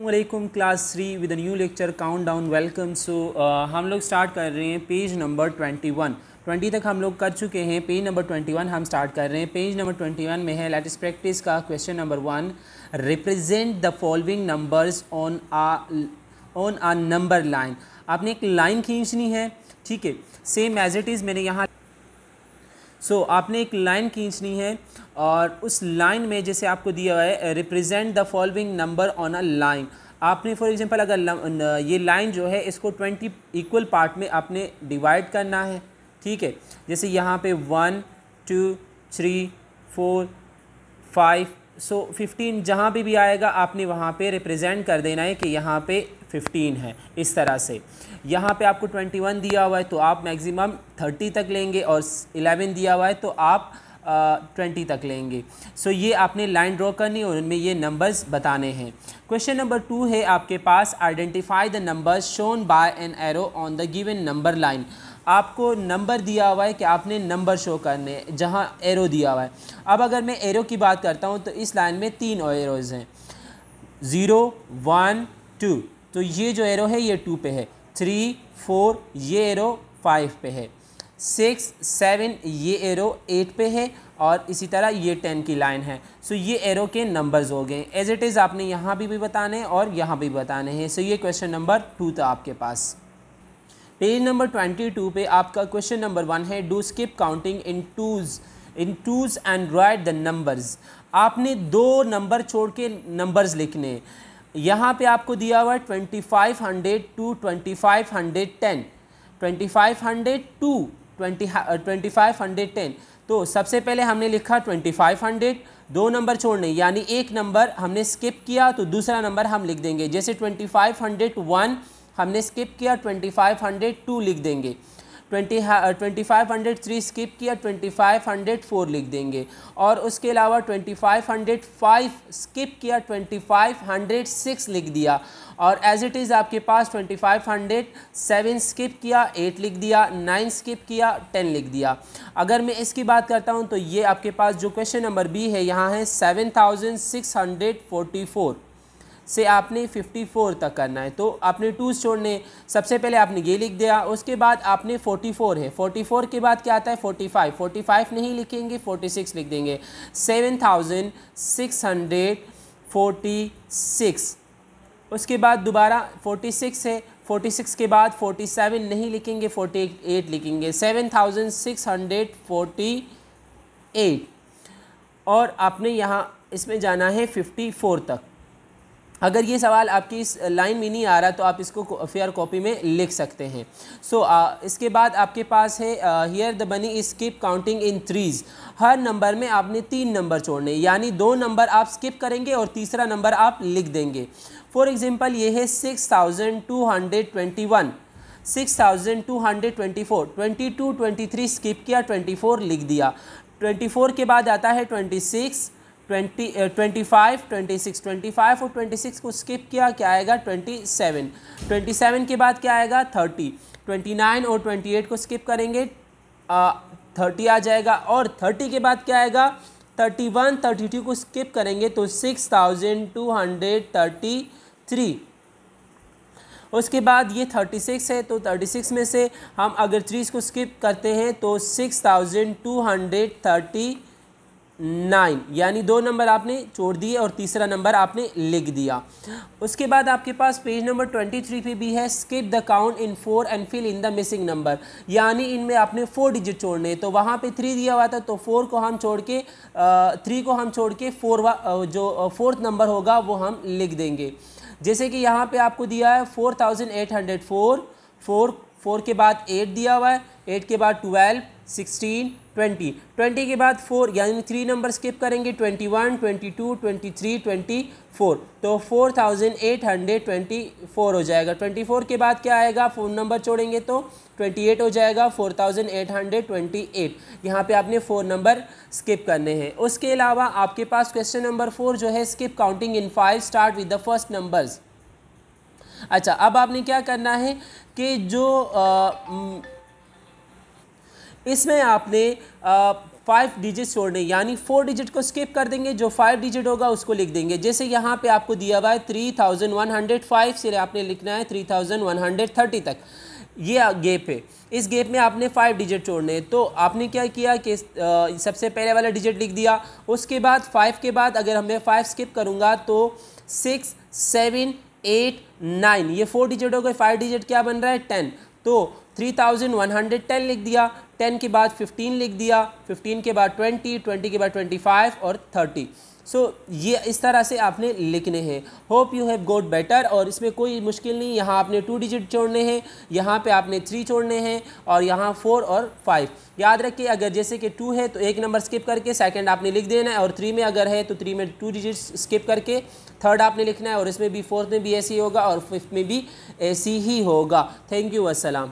अल्लाम class three with new lecture countdown welcome so हम लोग स्टार्ट कर रहे हैं page number twenty one twenty तक हम लोग कर चुके हैं पेज नंबर ट्वेंटी वन हम स्टार्ट कर रहे हैं पेज नंबर ट्वेंटी वन में है लेटेस्ट प्रैक्टिस का question number one represent the following numbers on a on a number line आपने एक लाइन खींचनी है ठीक है सेम एज इट इज़ मैंने यहाँ सो so, आपने एक लाइन खींचनी है और उस लाइन में जैसे आपको दिया हुआ है represent the following number on a line आपने फॉर एग्जांपल अगर ये लाइन जो है इसको ट्वेंटी इक्वल पार्ट में आपने डिवाइड करना है ठीक है जैसे यहाँ पे one two three four five so fifteen जहाँ भी भी आएगा आपने वहाँ पे रिप्रेजेंट कर देना है कि यहाँ पे 15 है इस तरह से यहाँ पे आपको 21 दिया हुआ है तो आप मैक्सिमम 30 तक लेंगे और 11 दिया हुआ है तो आप ट्वेंटी 20 तक लेंगे सो so, ये आपने लाइन ड्रॉ करनी और उनमें ये नंबर्स बताने हैं क्वेश्चन नंबर टू है आपके पास identify the numbers shown by an arrow on the given number line आपको नंबर दिया हुआ है कि आपने नंबर शो करने जहाँ एरो दिया हुआ है अब अगर मैं एरो की बात करता हूँ तो इस लाइन में तीन एरोज़ हैं ज़ीरो वन टू तो ये जो एरो है ये टू पे है थ्री फोर ये एरो फाइव पे है सिक्स सेवन ये एरो एट पे है और इसी तरह ये टेन की लाइन है सो ये एरो के नंबर्स हो गए एज इट इज़ आपने यहाँ भी भी बताने और यहाँ भी बताने हैं सो ये क्वेश्चन नंबर टू था आपके पास पेज नंबर ट्वेंटी टू पे आपका क्वेश्चन नंबर वन है do skip counting in twos in twos and write the numbers आपने दो नंबर छोड़ के नंबर्स लिखने यहाँ पे आपको दिया हुआ है twenty five hundred two twenty five hundred ten twenty five hundred two twenty twenty five hundred ten तो सबसे पहले हमने लिखा ट्वेंटी फाइव हंड्रेड दो नंबर छोड़ने यानी एक नंबर हमने स्किप किया तो दूसरा नंबर हम लिख देंगे जैसे ट्वेंटी फाइव हंड्रेड वन हमने स्किप किया ट्वेंटी फाइव हंड्रेड टू लिख देंगे twenty twenty five hundred three skip किया ट्वेंटी फाइव हंड्रेड फोर लिख देंगे और उसके अलावा twenty five hundred five skip किया ट्वेंटी फाइव हंड्रेड सिक्स लिख दिया और एज इट इज़ आपके पास twenty five hundred seven skip किया एट लिख दिया नाइन स्किप किया टेन लिख दिया अगर मैं इसकी बात करता हूँ तो ये आपके पास जो क्वेश्चन नंबर बी है यहाँ है seven thousand six hundred forty four से आपने 54 तक करना है तो आपने टूज छोड़ने सबसे पहले आपने ये लिख दिया उसके बाद आपने 44 है 44 के बाद क्या आता है 45 45 नहीं लिखेंगे 46 लिख देंगे 7646 उसके बाद दोबारा 46 है 46 के बाद 47 नहीं लिखेंगे 48 लिखेंगे 7648 और आपने यहाँ इसमें जाना है 54 तक अगर ये सवाल आपकी इस लाइन में नहीं आ रहा तो आप इसको फेयर कॉपी में लिख सकते हैं सो so, इसके बाद आपके पास है here the bunny is skip counting in threes हर नंबर में आपने तीन नंबर छोड़ने यानी दो नंबर आप स्किप करेंगे और तीसरा नंबर आप लिख देंगे फॉर एग्ज़ाम्पल ये है six thousand two hundred twenty one six thousand two hundred twenty four twenty two twenty three skip किया ट्वेंटी फोर लिख दिया ट्वेंटी फोर के बाद आता है twenty six twenty twenty five twenty six twenty five और ट्वेंटी सिक्स को skip किया क्या आएगा ट्वेंटी सेवन ट्वेंटी सेवन के बाद क्या आएगा थर्टी ट्वेंटी नाइन और ट्वेंटी एट को स्किप करेंगे थर्टी आ जाएगा और थर्टी के बाद क्या आएगा थर्टी वन थर्टी टू को स्किप करेंगे तो six thousand two hundred thirty three उसके बाद ये थर्टी सिक्स है तो थर्टी सिक्स में से हम अगर थ्री को स्किप करते हैं तो six thousand two hundred thirty nine यानी दो नंबर आपने छोड़ दिए और तीसरा नंबर आपने लिख दिया उसके बाद आपके पास पेज नंबर ट्वेंटी थ्री पे भी है skip the count in four and fill in the missing number यानी इनमें आपने फोर डिजिट छोड़ने तो वहाँ पे थ्री दिया हुआ था तो फोर को हम छोड़ के थ्री को हम छोड़ के फोर जो फोर्थ नंबर होगा वो हम लिख देंगे जैसे कि यहाँ पर आपको दिया है four thousand eight hundred four four four के बाद एट दिया हुआ है एट के बाद ट्वेल्व सिक्सटीन ट्वेंटी ट्वेंटी के बाद फोर यानी थ्री नंबर स्किप करेंगे twenty one twenty two twenty three twenty four तो four thousand eight hundred twenty four हो जाएगा ट्वेंटी फोर के बाद क्या आएगा फ़ोन नंबर छोड़ेंगे तो ट्वेंटी एट हो जाएगा four thousand eight hundred twenty eight यहाँ पर आपने फ़ोर नंबर स्किप करने हैं उसके अलावा आपके पास क्वेश्चन नंबर फोर जो है skip counting in five start with the first numbers अच्छा अब आपने क्या करना है कि जो आ, इसमें आपने फाइव डिजिट छोड़ने यानी फोर डिजिट को स्किप कर देंगे जो फाइव डिजिट होगा उसको लिख देंगे जैसे यहाँ पे आपको दिया हुआ है three thousand one hundred five से आपने लिखना है three thousand one hundred thirty तक ये गेप है इस गेप में आपने फाइव डिजिट छोड़ने तो आपने क्या किया कि सबसे पहले वाला डिजिट लिख दिया उसके बाद फाइव के बाद अगर हमें फाइव स्किप करूँगा तो सिक्स सेवन एट नाइन ये फोर डिजिट हो गए फाइव डिजिट क्या बन रहा है टेन तो 3110 लिख दिया 10 के बाद 15 लिख दिया 15 के बाद 20 20 के बाद 25 और 30 सो so, ये इस तरह से आपने लिखने हैं hope you have got better और इसमें कोई मुश्किल नहीं यहाँ आपने टू डिजिट छोड़ने हैं यहाँ पे आपने थ्री छोड़ने हैं और यहाँ फोर और फाइव याद रखिए अगर जैसे कि टू है तो एक नंबर स्किप करके सेकंड आपने लिख देना है और थ्री में अगर है तो थ्री में टू डिजिट स्किप करके थर्ड आपने लिखना है और इसमें भी फोर्थ में भी ऐसे ही होगा और फिफ्थ में भी ऐसी ही होगा थैंक यू असलम